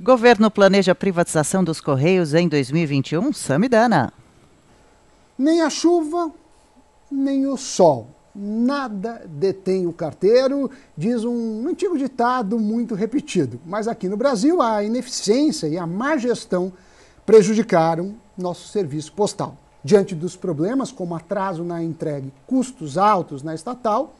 Governo planeja privatização dos Correios em 2021, Samidana. Nem a chuva, nem o sol. Nada detém o carteiro, diz um antigo ditado muito repetido. Mas aqui no Brasil, a ineficiência e a má gestão prejudicaram nosso serviço postal. Diante dos problemas, como atraso na entrega, custos altos na estatal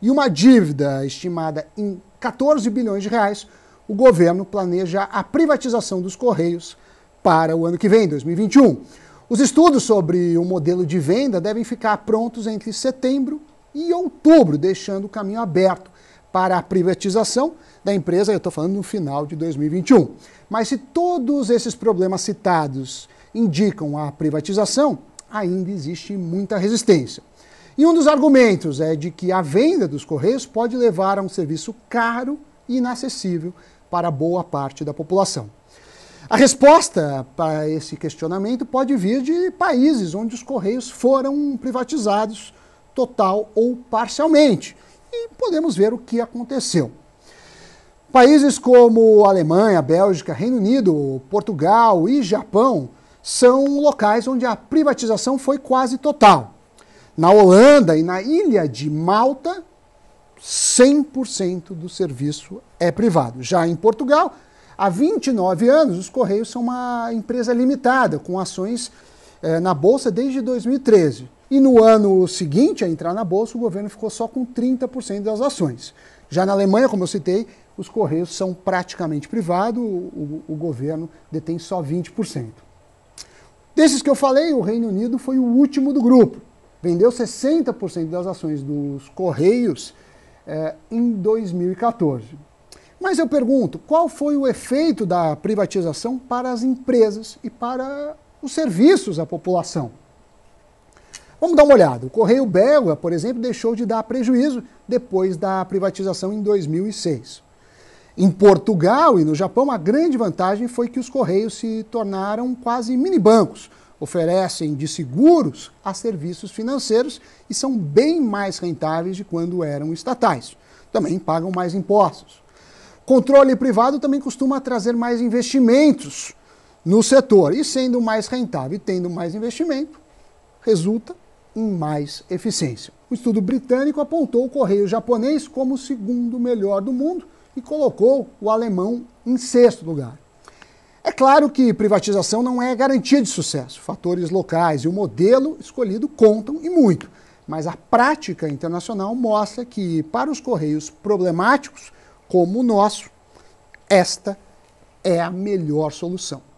e uma dívida estimada em 14 bilhões de reais, o governo planeja a privatização dos Correios para o ano que vem, 2021. Os estudos sobre o modelo de venda devem ficar prontos entre setembro e outubro, deixando o caminho aberto para a privatização da empresa, eu estou falando no final de 2021. Mas se todos esses problemas citados indicam a privatização, ainda existe muita resistência. E um dos argumentos é de que a venda dos Correios pode levar a um serviço caro inacessível para boa parte da população. A resposta para esse questionamento pode vir de países onde os correios foram privatizados total ou parcialmente. E podemos ver o que aconteceu. Países como Alemanha, Bélgica, Reino Unido, Portugal e Japão são locais onde a privatização foi quase total. Na Holanda e na ilha de Malta, 100% do serviço é privado. Já em Portugal, há 29 anos, os Correios são uma empresa limitada, com ações eh, na Bolsa desde 2013. E no ano seguinte a entrar na Bolsa, o governo ficou só com 30% das ações. Já na Alemanha, como eu citei, os Correios são praticamente privados, o, o, governo detém só 20%. Desses que eu falei, o Reino Unido foi o último do grupo. Vendeu 60% das ações dos Correios é, em 2014. Mas eu pergunto, qual foi o efeito da privatização para as empresas e para os serviços à população? Vamos dar uma olhada. O Correio Belga, por exemplo, deixou de dar prejuízo depois da privatização em 2006. Em Portugal e no Japão, a grande vantagem foi que os Correios se tornaram quase mini bancos, oferecem de seguros a serviços financeiros e são bem mais rentáveis de quando eram estatais. Também pagam mais impostos. Controle privado também costuma trazer mais investimentos no setor e sendo mais rentável e tendo mais investimento, resulta em mais eficiência. Um estudo britânico apontou o correio japonês como o segundo melhor do mundo e colocou o alemão em sexto lugar. É claro que privatização não é garantia de sucesso. Fatores locais e o modelo escolhido contam e muito. Mas a prática internacional mostra que, para os correios problemáticos como o nosso, esta é a melhor solução.